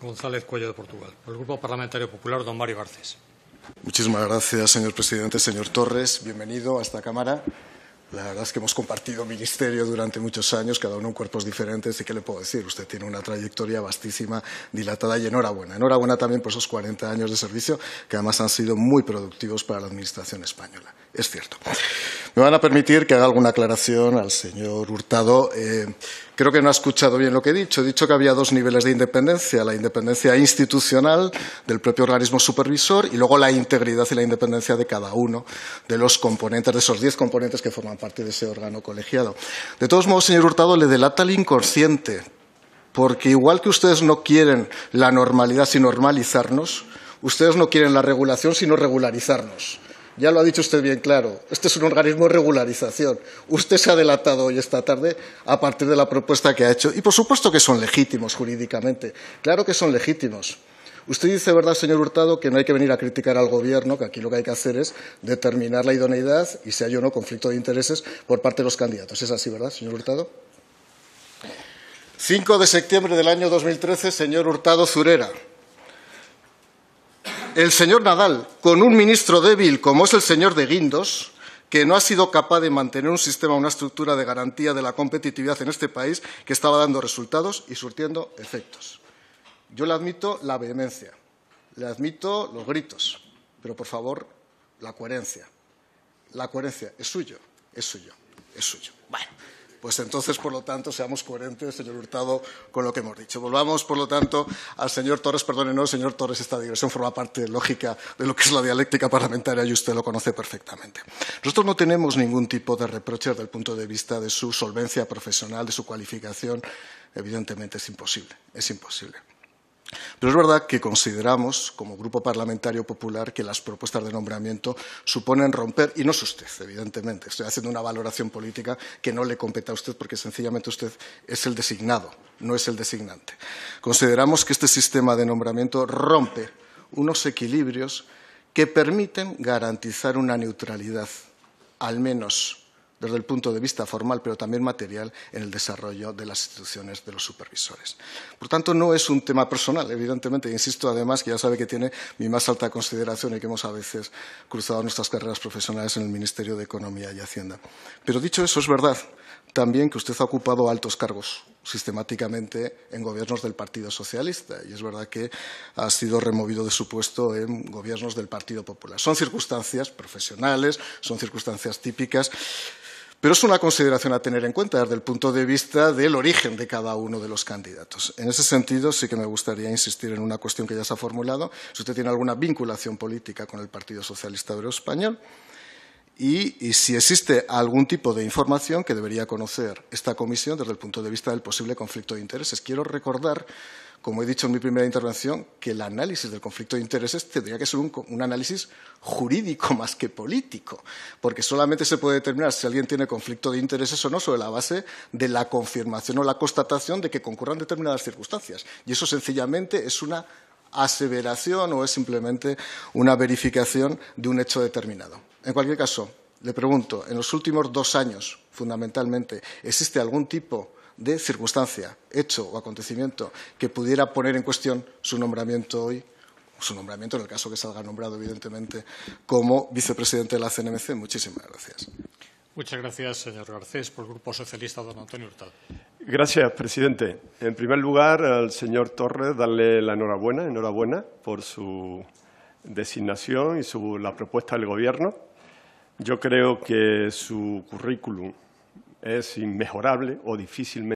González Cuello de Portugal. Por el Grupo Parlamentario Popular, don Mario Garcés. Muchísimas gracias, señor presidente. Señor Torres, bienvenido a esta Cámara. La verdad es que hemos compartido ministerio durante muchos años, cada uno en cuerpos diferentes, y qué le puedo decir, usted tiene una trayectoria vastísima, dilatada y enhorabuena. Enhorabuena también por esos 40 años de servicio, que además han sido muy productivos para la Administración española. Es cierto. Me van a permitir que haga alguna aclaración al señor Hurtado. Eh, Creo que no ha escuchado bien lo que he dicho. He dicho que había dos niveles de independencia, la independencia institucional del propio organismo supervisor y luego la integridad y la independencia de cada uno de los componentes, de esos diez componentes que forman parte de ese órgano colegiado. De todos modos, señor Hurtado, le delata el inconsciente, porque igual que ustedes no quieren la normalidad sin normalizarnos, ustedes no quieren la regulación sino regularizarnos. Ya lo ha dicho usted bien claro. Este es un organismo de regularización. Usted se ha delatado hoy esta tarde a partir de la propuesta que ha hecho. Y por supuesto que son legítimos jurídicamente. Claro que son legítimos. Usted dice, ¿verdad, señor Hurtado, que no hay que venir a criticar al Gobierno, que aquí lo que hay que hacer es determinar la idoneidad y si hay o no conflicto de intereses por parte de los candidatos? ¿Es así, verdad, señor Hurtado? 5 de septiembre del año 2013, señor Hurtado Zurera el señor Nadal, con un ministro débil como es el señor de Guindos, que no ha sido capaz de mantener un sistema, una estructura de garantía de la competitividad en este país que estaba dando resultados y surtiendo efectos. Yo le admito la vehemencia, le admito los gritos, pero por favor, la coherencia. La coherencia es suyo, es suyo, es suyo. Bueno pues entonces, por lo tanto, seamos coherentes, señor Hurtado, con lo que hemos dicho. Volvamos, por lo tanto, al señor Torres, perdónenos, señor Torres, esta digresión forma parte lógica de lo que es la dialéctica parlamentaria y usted lo conoce perfectamente. Nosotros no tenemos ningún tipo de reproche desde el punto de vista de su solvencia profesional, de su cualificación. Evidentemente es imposible, es imposible. Pero es verdad que consideramos, como Grupo Parlamentario Popular, que las propuestas de nombramiento suponen romper, y no es usted, evidentemente, estoy haciendo una valoración política que no le compete a usted porque sencillamente usted es el designado, no es el designante. Consideramos que este sistema de nombramiento rompe unos equilibrios que permiten garantizar una neutralidad, al menos desde el punto de vista formal, pero también material, en el desarrollo de las instituciones de los supervisores. Por tanto, no es un tema personal, evidentemente. Insisto, además, que ya sabe que tiene mi más alta consideración y que hemos a veces cruzado nuestras carreras profesionales en el Ministerio de Economía y Hacienda. Pero dicho eso, es verdad también que usted ha ocupado altos cargos sistemáticamente en gobiernos del Partido Socialista y es verdad que ha sido removido de su puesto en gobiernos del Partido Popular. Son circunstancias profesionales, son circunstancias típicas pero es una consideración a tener en cuenta desde el punto de vista del origen de cada uno de los candidatos. En ese sentido, sí que me gustaría insistir en una cuestión que ya se ha formulado. Si usted tiene alguna vinculación política con el Partido Socialista Obrero Español, y, si existe algún tipo de información que debería conocer esta comisión desde el punto de vista del posible conflicto de intereses. Quiero recordar, como he dicho en mi primera intervención, que el análisis del conflicto de intereses tendría que ser un, un análisis jurídico más que político, porque solamente se puede determinar si alguien tiene conflicto de intereses o no sobre la base de la confirmación o la constatación de que concurran determinadas circunstancias. Y eso sencillamente es una aseveración o es simplemente una verificación de un hecho determinado. En cualquier caso, le pregunto, en los últimos dos años, fundamentalmente, ¿existe algún tipo de circunstancia, hecho o acontecimiento que pudiera poner en cuestión su nombramiento hoy su nombramiento, en el caso que salga nombrado, evidentemente, como vicepresidente de la CNMC. Muchísimas gracias. Muchas gracias, señor Garcés. Por el Grupo Socialista, don Antonio Hurtado. Gracias, presidente. En primer lugar, al señor Torres darle la enhorabuena, enhorabuena por su designación y la propuesta del Gobierno. Yo creo que su currículum es inmejorable o difícilmente